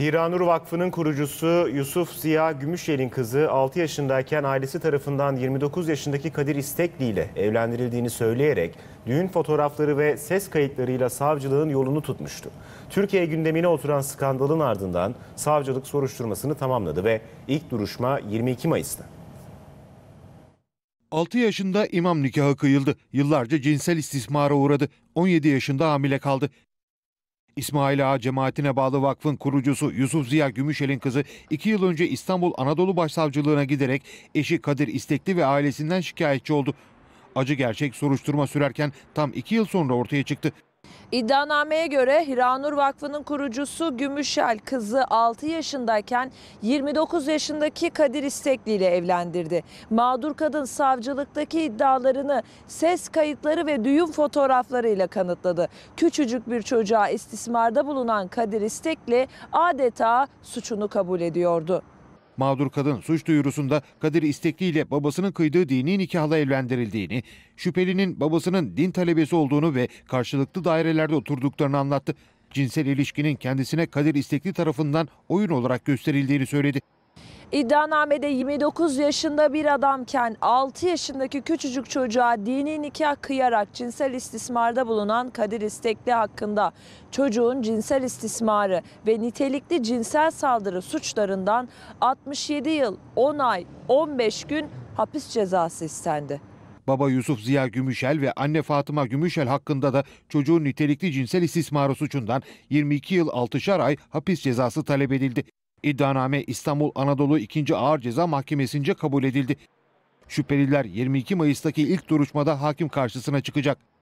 Hiranur Vakfı'nın kurucusu Yusuf Ziya Gümüşel'in kızı 6 yaşındayken ailesi tarafından 29 yaşındaki Kadir İstekli ile evlendirildiğini söyleyerek düğün fotoğrafları ve ses kayıtlarıyla savcılığın yolunu tutmuştu. Türkiye gündemine oturan skandalın ardından savcılık soruşturmasını tamamladı ve ilk duruşma 22 Mayıs'ta. 6 yaşında imam nikahı kıyıldı. Yıllarca cinsel istismara uğradı. 17 yaşında hamile kaldı. İsmail Ağa cemaatine bağlı vakfın kurucusu Yusuf Ziya Gümüşel'in kızı iki yıl önce İstanbul Anadolu Başsavcılığına giderek eşi Kadir İstekli ve ailesinden şikayetçi oldu. Acı gerçek soruşturma sürerken tam iki yıl sonra ortaya çıktı. İddianameye göre Hiranur Vakfı'nın kurucusu Gümüşel kızı 6 yaşındayken 29 yaşındaki Kadir İstekli ile evlendirdi. Mağdur kadın savcılıktaki iddialarını ses kayıtları ve düğün fotoğraflarıyla kanıtladı. Küçücük bir çocuğa istismarda bulunan Kadir İstekli adeta suçunu kabul ediyordu. Mağdur kadın suç duyurusunda Kadir İstekli ile babasının kıydığı dini nikahla evlendirildiğini, şüphelinin babasının din talebesi olduğunu ve karşılıklı dairelerde oturduklarını anlattı. Cinsel ilişkinin kendisine Kadir İstekli tarafından oyun olarak gösterildiğini söyledi. İddianamede 29 yaşında bir adamken 6 yaşındaki küçücük çocuğa dini nikah kıyarak cinsel istismarda bulunan Kadir İstekli hakkında çocuğun cinsel istismarı ve nitelikli cinsel saldırı suçlarından 67 yıl 10 ay 15 gün hapis cezası istendi. Baba Yusuf Ziya Gümüşel ve anne Fatıma Gümüşel hakkında da çocuğun nitelikli cinsel istismarı suçundan 22 yıl 6'şar ay hapis cezası talep edildi. İddianame İstanbul Anadolu 2. Ağır Ceza Mahkemesi'nce kabul edildi. Şüpheliler 22 Mayıs'taki ilk duruşmada hakim karşısına çıkacak.